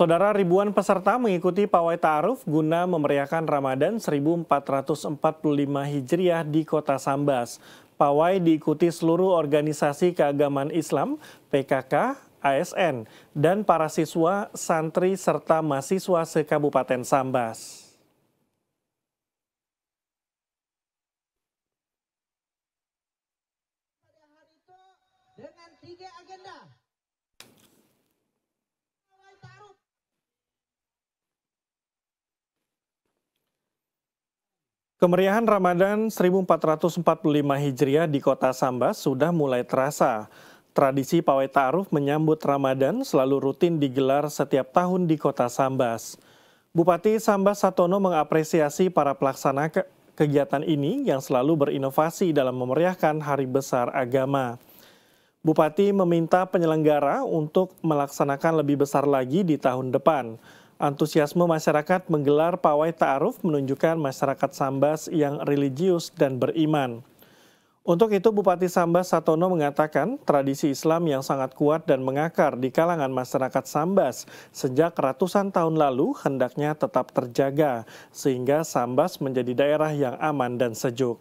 Saudara ribuan peserta mengikuti pawai ta'aruf guna memeriahkan Ramadan 1445 Hijriah di kota Sambas. Pawai diikuti seluruh organisasi keagamaan Islam, PKK, ASN, dan para siswa, santri, serta mahasiswa sekabupaten Sambas. dengan tiga agenda Kemeriahan Ramadan 1445 Hijriah di kota Sambas sudah mulai terasa. Tradisi pawai ta'aruf menyambut Ramadan selalu rutin digelar setiap tahun di kota Sambas. Bupati Sambas Satono mengapresiasi para pelaksana ke kegiatan ini yang selalu berinovasi dalam memeriahkan hari besar agama. Bupati meminta penyelenggara untuk melaksanakan lebih besar lagi di tahun depan. Antusiasme masyarakat menggelar pawai ta'aruf menunjukkan masyarakat Sambas yang religius dan beriman. Untuk itu Bupati Sambas Satono mengatakan tradisi Islam yang sangat kuat dan mengakar di kalangan masyarakat Sambas sejak ratusan tahun lalu hendaknya tetap terjaga sehingga Sambas menjadi daerah yang aman dan sejuk.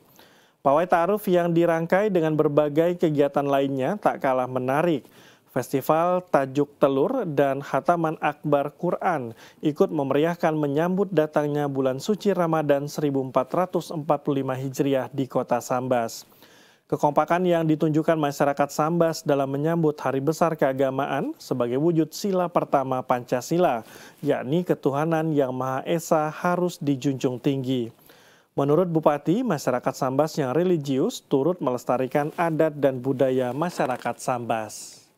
Pawai Ta'aruf yang dirangkai dengan berbagai kegiatan lainnya tak kalah menarik. Festival Tajuk Telur dan Hataman Akbar Quran ikut memeriahkan menyambut datangnya bulan suci Ramadan 1445 Hijriah di kota Sambas. Kekompakan yang ditunjukkan masyarakat Sambas dalam menyambut hari besar keagamaan sebagai wujud sila pertama Pancasila, yakni ketuhanan yang Maha Esa harus dijunjung tinggi. Menurut Bupati, masyarakat Sambas yang religius turut melestarikan adat dan budaya masyarakat Sambas.